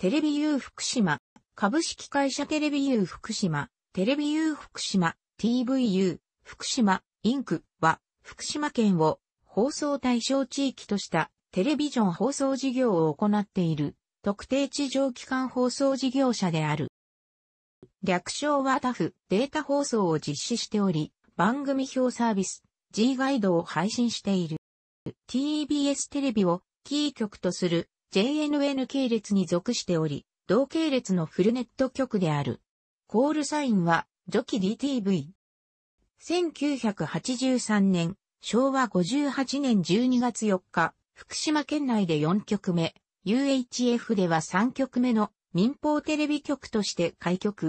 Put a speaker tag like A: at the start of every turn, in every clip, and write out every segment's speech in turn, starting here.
A: テレビユー福島、株式会社テレビユー福島、テレビユー福島、TVU、福島、インクは、福島県を放送対象地域としたテレビジョン放送事業を行っている特定地上機関放送事業者である。略称はタフデータ放送を実施しており、番組表サービス G ガイドを配信している。TBS テレビをキー局とする JNN 系列に属しており、同系列のフルネット局である。コールサインは、ジョキ DTV。1983年、昭和58年12月4日、福島県内で4局目、UHF では3局目の民放テレビ局として開局。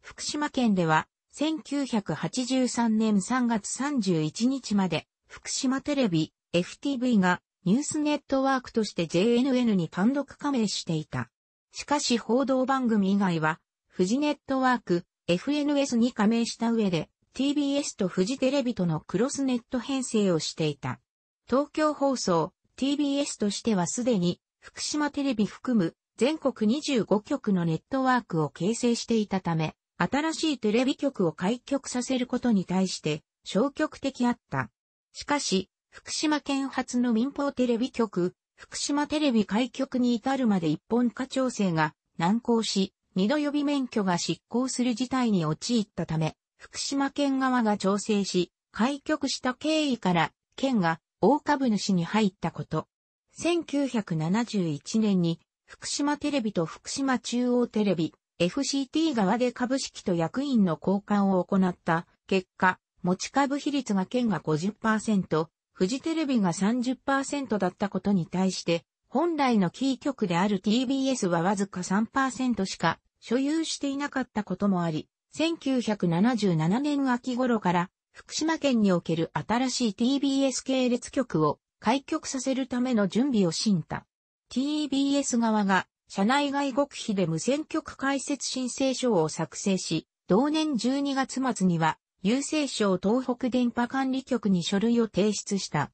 A: 福島県では、1983年3月31日まで、福島テレビ、FTV がニュースネットワークとして JNN に単独加盟していた。しかし報道番組以外は、富士ネットワーク、FNS に加盟した上で、TBS と富士テレビとのクロスネット編成をしていた。東京放送、TBS としてはすでに、福島テレビ含む全国25局のネットワークを形成していたため、新しいテレビ局を開局させることに対して消極的あった。しかし、福島県発の民放テレビ局、福島テレビ開局に至るまで一本化調整が難航し、二度予備免許が失効する事態に陥ったため、福島県側が調整し、開局した経緯から、県が大株主に入ったこと。1971年に、福島テレビと福島中央テレビ、FCT 側で株式と役員の交換を行った結果、持ち株比率が県が50%、フジテレビが30%だったことに対して、本来のキー局である TBS はわずか3%しか所有していなかったこともあり、1977年秋頃から福島県における新しい TBS 系列局を開局させるための準備を進だ。TBS 側が社内外国費で無線局開設申請書を作成し、同年12月末には郵政省東北電波管理局に書類を提出した。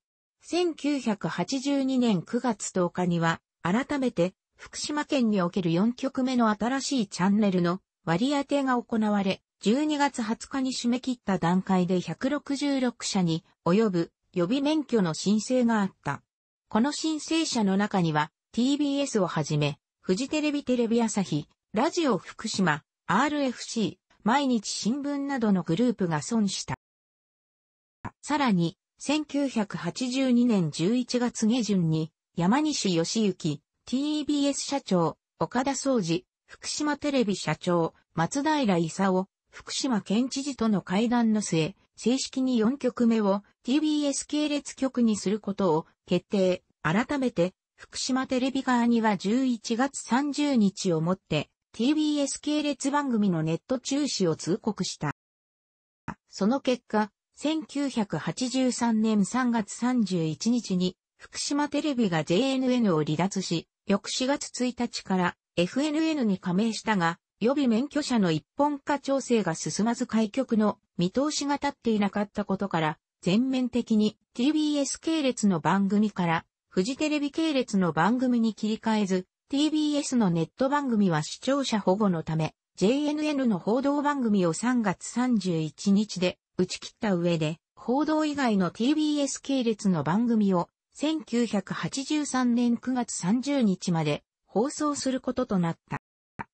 A: 1982年9月10日には、改めて、福島県における4局目の新しいチャンネルの割り当てが行われ、12月20日に締め切った段階で166社に及ぶ予備免許の申請があった。この申請者の中には TBS をはじめ、フジテレビテレビ朝日、ラジオ福島、RFC、毎日新聞などのグループが損した。さらに、1982年11月下旬に、山西義行、TBS 社長、岡田総司、福島テレビ社長、松平勲、福島県知事との会談の末、正式に4局目を TBS 系列局にすることを決定。改めて、福島テレビ側には11月30日をもって、TBS 系列番組のネット中止を通告した。その結果、1983年3月31日に福島テレビが JNN を離脱し、翌4月1日から FNN に加盟したが、予備免許者の一本化調整が進まず開局の見通しが立っていなかったことから、全面的に TBS 系列の番組から、富士テレビ系列の番組に切り替えず、TBS のネット番組は視聴者保護のため、JNN の報道番組を3月31日で打ち切った上で、報道以外の TBS 系列の番組を1983年9月30日まで放送することとなった。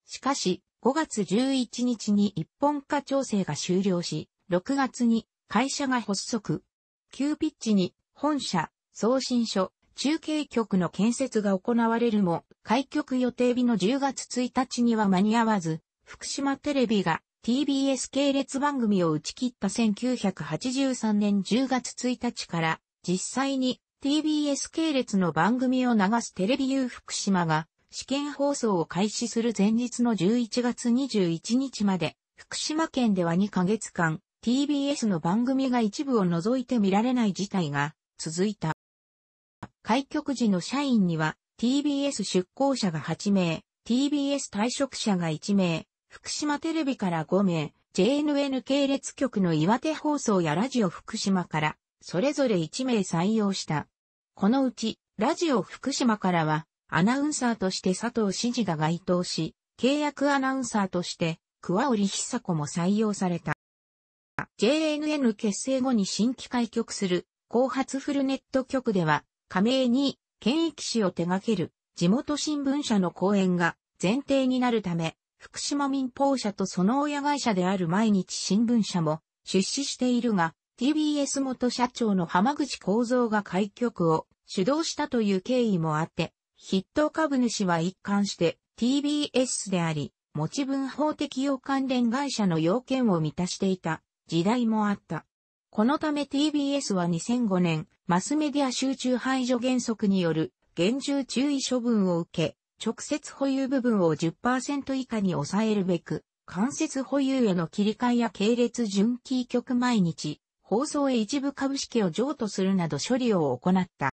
A: しかし、5月11日に一本化調整が終了し、6月に会社が発足。急ピッチに本社、送信所、中継局の建設が行われるも、開局予定日の10月1日には間に合わず、福島テレビが TBS 系列番組を打ち切った1983年10月1日から実際に TBS 系列の番組を流すテレビ U 福島が試験放送を開始する前日の11月21日まで福島県では2ヶ月間 TBS の番組が一部を除いて見られない事態が続いた。開局時の社員には TBS 出向者が8名、TBS 退職者が1名、福島テレビから5名、JNN 系列局の岩手放送やラジオ福島から、それぞれ1名採用した。このうち、ラジオ福島からは、アナウンサーとして佐藤真嗣が該当し、契約アナウンサーとして、桑織久子も採用された。JNN 結成後に新規開局する、後発フルネット局では、加盟に、県域市を手掛ける地元新聞社の講演が前提になるため、福島民放社とその親会社である毎日新聞社も出資しているが、TBS 元社長の浜口幸三が開局を主導したという経緯もあって、筆頭株主は一貫して TBS であり、持ち分法適用関連会社の要件を満たしていた時代もあった。このため TBS は2005年、マスメディア集中排除原則による厳重注意処分を受け、直接保有部分を10%以下に抑えるべく、間接保有への切り替えや系列準キー局毎日、放送へ一部株式を譲渡するなど処理を行った。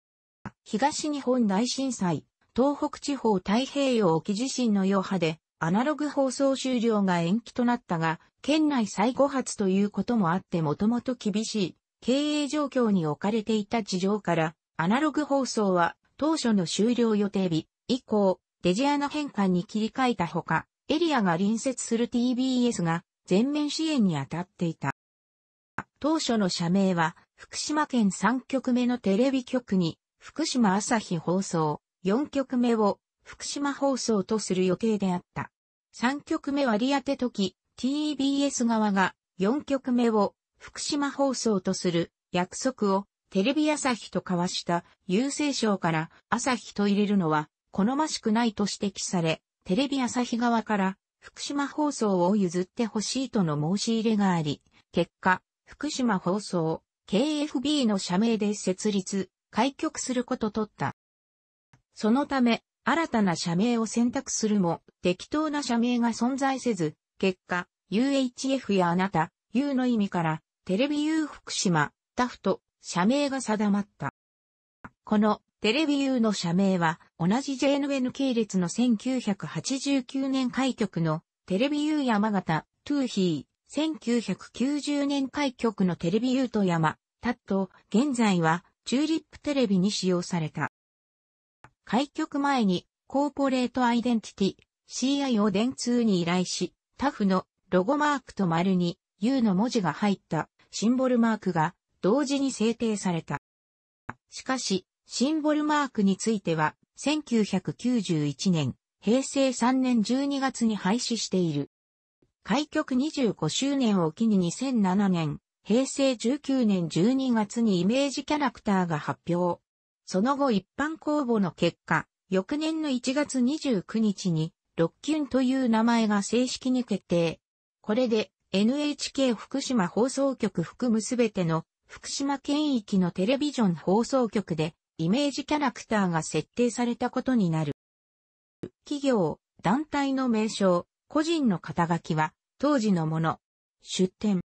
A: 東日本大震災、東北地方太平洋沖地震の余波で、アナログ放送終了が延期となったが、県内最後発ということもあってもともと厳しい経営状況に置かれていた事情から、アナログ放送は当初の終了予定日以降、デジアナ変換に切り替えたほか、エリアが隣接する TBS が全面支援に当たっていた。当初の社名は、福島県3局目のテレビ局に、福島朝日放送、4局目を福島放送とする予定であった。3局目割り当て時、TBS 側が4曲目を福島放送とする約束をテレビ朝日と交わした郵政省から朝日と入れるのは好ましくないと指摘され、テレビ朝日側から福島放送を譲ってほしいとの申し入れがあり、結果、福島放送、KFB の社名で設立、開局することとった。そのため、新たな社名を選択するも、適当な社名が存在せず、結果、UHF やあなた、U の意味から、テレビ U 福島、タフと、社名が定まった。この、テレビ U の社名は、同じ JNN 系列の1989年開局の、テレビ U 山形、トゥーヒー、1990年開局のテレビ U と山、タット、現在は、チューリップテレビに使用された。開局前に、コーポレートアイデンティティ、CIO 電通に依頼し、タフのロゴマークと丸に U の文字が入ったシンボルマークが同時に制定された。しかし、シンボルマークについては、1991年、平成3年12月に廃止している。開局25周年を機に2007年、平成19年12月にイメージキャラクターが発表。その後一般公募の結果、翌年の1月29日にロッキュンという名前が正式に決定。これで NHK 福島放送局含むすべての福島県域のテレビジョン放送局でイメージキャラクターが設定されたことになる。企業、団体の名称、個人の肩書きは当時のもの。出展。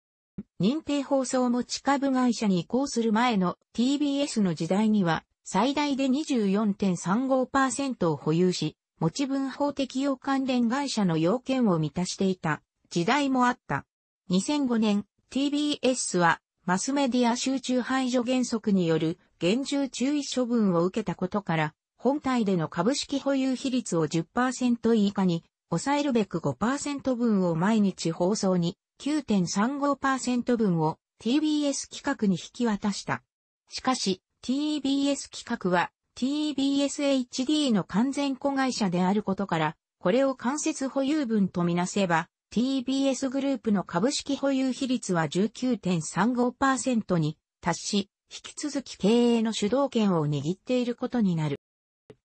A: 認定放送も地株会社に移行する前の TBS の時代には最大で24.35%を保有し、持ち分法適用関連会社の要件を満たしていた時代もあった。2005年、TBS はマスメディア集中排除原則による厳重注意処分を受けたことから、本体での株式保有比率を10%以下に抑えるべく5%分を毎日放送に9.35%分を TBS 企画に引き渡した。しかし、TBS 企画は TBSHD の完全子会社であることから、これを間接保有分とみなせば、TBS グループの株式保有比率は19.35%に達し、引き続き経営の主導権を握っていることになる。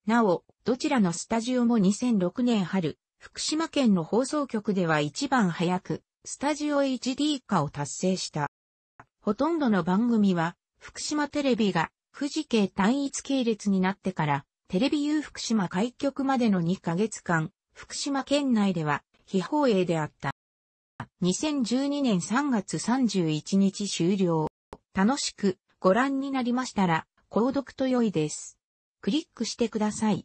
A: なお、どちらのスタジオも2006年春、福島県の放送局では一番早く、スタジオ HD 化を達成した。ほとんどの番組は、福島テレビが富士系単一系列になってから、テレビ U 福島開局までの2ヶ月間、福島県内では非放映であった。2012年3月31日終了。楽しくご覧になりましたら、購読と良いです。クリックしてください。